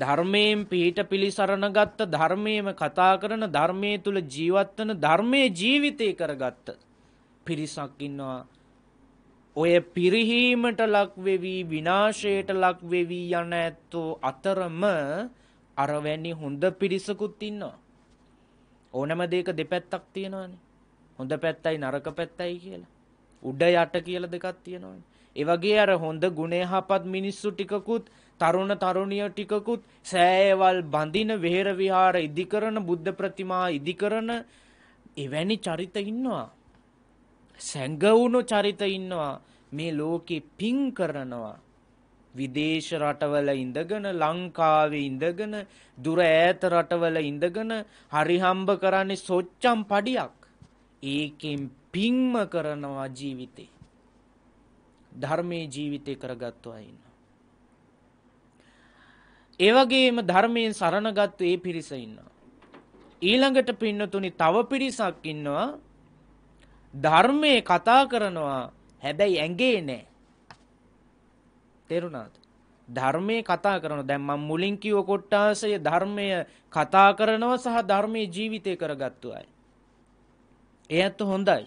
ධර්මයෙන් පිහිට පිළිසරණගත්ත ධර්මයේම කතා කරන ධර්මයේ තුල ජීවත්වන ධර්මයේ ජීවිතය කරගත්ත පිරිසක් ඉන්නවා ඔය පිරිහීමට ලක්වෙවි විනාශයට ලක්වෙවි යන ඇත්තෝ අතරම අරවැනි හොඳ පිරිසකුත් ඉන්නවා ඕනම දෙයක දෙපැත්තක් තියෙනවානේ හොඳ පැත්තයි නරක පැත්තයි කියලා උඩ යට කියලා දෙකක් තියෙනවානේ. ඒ වගේ අර හොඳ ගුණයහපත් මිනිස්සු ටිකකුත් තරුණ තරුණිය ටිකකුත් සෑයවල් බඳින වෙහෙර විහාර ඉදිකරන බුද්ධ ප්‍රතිමා ඉදිකරන එවැනි චරිත ඉන්නවා. සැඟවුණු චරිත ඉන්නවා. මේ ලෝකේ පිං කරනවා. විදේශ රටවල ඉඳගෙන ලංකාවේ ඉඳගෙන දුර ඈත රටවල ඉඳගෙන හරිහම්බ කරන්නේ සොච්චම් පඩියක්. ඒකෙන් පිංම කරනවා ජීවිතේ. ධර්මයේ ජීවිතේ කරගත්තු අය ඉන්නවා. ඒ වගේම ධර්මයෙන් සරණගත් ඒ පිරිස ඉන්නවා. ඊළඟට පින්නතුනි තව පිරිසක් ඉන්නවා ධර්මයේ කතා කරනවා හැබැයි ඇඟේ නෑ. තේරුණාද? ධර්මයේ කතා කරනවා. දැන් මම මුලින් කිව්ව කොටාසය ධර්මය කතා කරනවා සහ ධර්මයේ ජීවිතය කරගත්තු අය. ඒ ඇත්ත හොඳයි.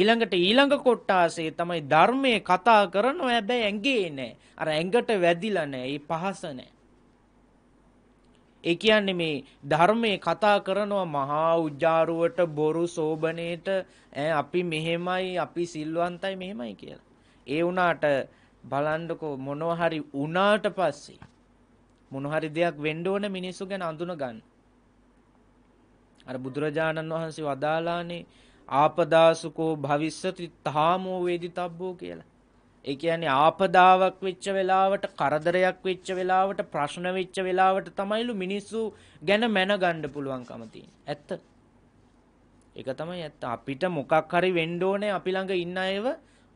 ඊළඟට ඊළඟ කොට්ටාසේ තමයි ධර්මයේ කතා කරනවා හැබැයි ඇඟේ නෑ. අර ඇඟට වැදිලා නෑ. ඒ පහස නෑ. ඒ කියන්නේ මේ ධර්මයේ කතා කරනවා මහා උජාරුවට බොරු සෝබනේට අපි මෙහෙමයි අපි සිල්වන්තයි මෙහෙමයි කියලා. ඒ වුණාට බලන්නකෝ මොනවා හරි වුණාට පස්සේ මොන හරි දෙයක් වෙන්න ඕන මිනිස්සු ගැන අඳුන ගන්න. අර බුදුරජාණන් වහන්සේ වදාලානේ ආපදාසුකෝ භවිස්සති තාමෝ වේදිතබ්බෝ කියලා. ඒ කියන්නේ ආපදාවක් වෙච්ච වෙලාවට කරදරයක් වෙච්ච වෙලාවට ප්‍රශ්න වෙච්ච වෙලාවට තමයිලු මිනිස්සු ගැන මැනගන්න පුළුවන්කම තියෙන්නේ. ඇත්ත. ඒක තමයි ඇත්ත. අපිට මොකක් හරි වෙන්න ඕනේ අපි ළඟ ඉන්න අයව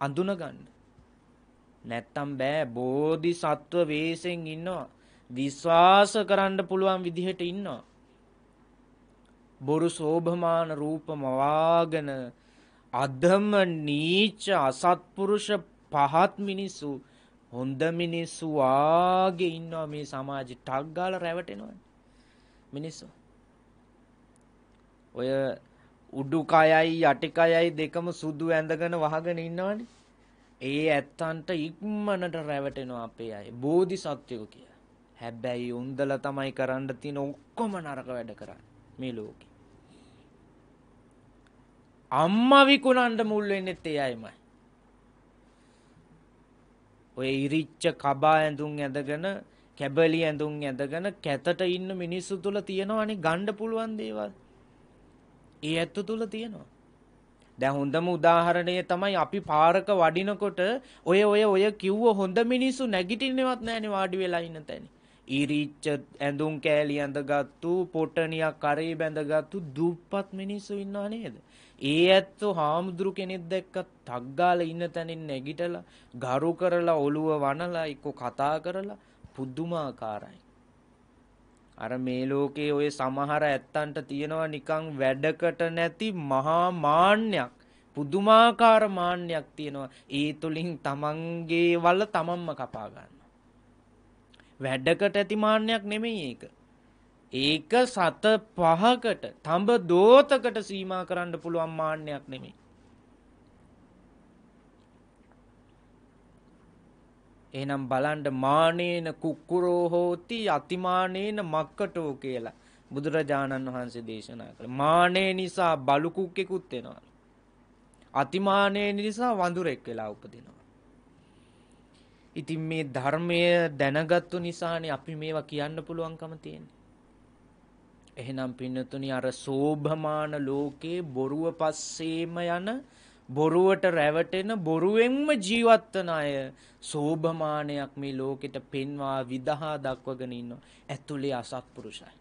අඳුන ගන්න. නැත්තම් බෑ බෝධිසත්ව වෙස්යෙන් ඉන්නවා. විශ්වාස කරන්න පුළුවන් විදිහට ඉන්නවා. බොරු සෝභමාන රූප මවාගෙන අධම නීච අසත්පුරුෂ පහත් මිනිස්සු හොඳ මිනිස්සු වාගේ ඉන්නවා මේ සමාජෙ ටක් ගාලා රැවටෙනවනේ මිනිස්සු ඔය උඩුකයයි යටිකයයි දෙකම සුදු ඇඳගෙන වහගෙන ඉන්නවනේ ඒ ඇත්තන්ට ඉක්මනට වැටෙනවා අපේ අය බෝධිසත්වයෝ කිය. හැබැයි උන්දල තමයි කරන්න තියෙන ඔක්කොම නරක වැඩ කරන්නේ. මේ ලෝකෙ. අම්මා විකුණන්න මුල් වෙන්නෙත් ඒ අයමයි. ඔය ඉරිච්ච කබා ඇඳුම් ඇඳගෙන කැබලි ඇඳුම් ඇඳගෙන කැතට ඉන්න මිනිස්සු තුල තියෙනවනේ ගන්න පුළුවන් දේවල්. ඒ ඇත්ත තුල තියෙනවා. දැන් හොඳම උදාහරණය තමයි අපි පාරක වඩිනකොට ඔය ඔය ඔය කිව්ව හොඳ මිනිස්සු නැගිටින්නේවත් නැහනේ වාඩි වෙලා ඉන්න තැනේ. ඉරිච්ච ඇඳුම් කෑලි ඇඳගත්තු පොට්ටනියක් කරේ බැඳගත්තු දුප්පත් මිනිස්සු ඉන්නා නේද? ඒ ඇත්තෝ හාමුදුරු කෙනෙක් දැක්ක තග්ගාල ඉන්න තැනින් නැගිටලා ගරු කරලා ඔළුව වනලා එක්ක කතා කරලා පුදුමාකාරයි. අර මේ ලෝකේ ওই සමහර ඇත්තන්ට තියෙනවා නිකන් වැඩකට නැති මහා මාන්නයක්. පුදුමාකාර මාන්නයක් තියෙනවා. ඒ තුලින් තමන්ගේ වල තමන්ම කපා ගන්නවා. වැඩකට ඇති මාන්නයක් නෙමෙයි ඒක. ඒක සත පහකට තඹ දෝතකට සීමා කරන්න පුළුවන් මාන්නයක් නෙමෙයි. එහෙනම් බලන්න මානේන කුක්කුරෝ හෝති අතිමානේන මක්කටෝ කියලා බුදුරජාණන් වහන්සේ දේශනා කළා. මානේ නිසා බලු කුක්කෙකුත් වෙනවා. අතිමානේ නිසා වඳුරෙක් වෙලා උපදිනවා. ඉතින් මේ ධර්මය දැනගත්තු නිසානේ අපි මේවා කියන්න පුළුවන්කම තියෙන්නේ. එහෙනම් පින්නතුනි අර සෝභමාන ලෝකේ බොරුව පස්සේම යන බොරුවට රැවටෙන බොරුවෙන්ම ජීවත් වන අය සෝභමානයක් මේ ලෝකෙට පෙන්වා විදහා දක්වගෙන ඉන්නවා. ඇතුලේ අසත්පුරුෂයි.